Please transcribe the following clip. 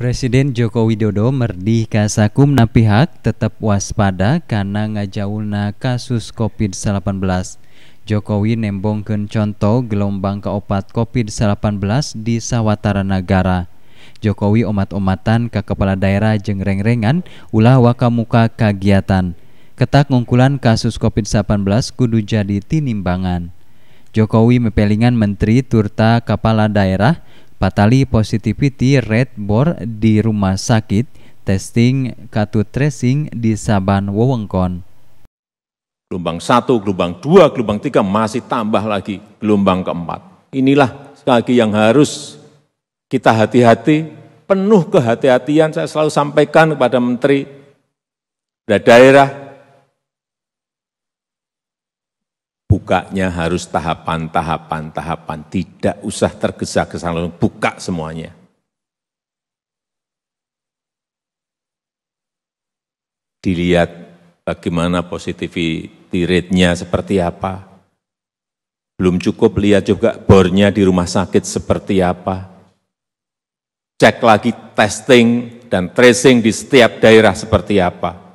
Presiden Joko Widodo merdi kasakum pihak tetap waspada karena ngajauna kasus COVID-19. Jokowi nembongkan contoh gelombang keopat COVID-19 di sawatara negara. Jokowi omat-omatan ke kepala daerah jengreng rengan ulah wakamuka kegiatan. Ketak ngungkulan kasus COVID-19 kudu jadi tinimbangan. Jokowi mepelingan menteri turta kepala daerah Patali positivity rate bor di rumah sakit, testing kartu tracing di Saban Wewengkon. Gelombang 1, gelombang 2, gelombang 3 masih tambah lagi gelombang keempat. Inilah sekali lagi yang harus kita hati-hati, penuh kehati-hatian saya selalu sampaikan kepada menteri, dan daerah, bukanya harus tahapan, tahapan, tahapan. Tidak usah tergesa-gesa langsung, buka semuanya. Dilihat bagaimana positivity rate-nya seperti apa. Belum cukup lihat juga bornya di rumah sakit seperti apa. Cek lagi testing dan tracing di setiap daerah seperti apa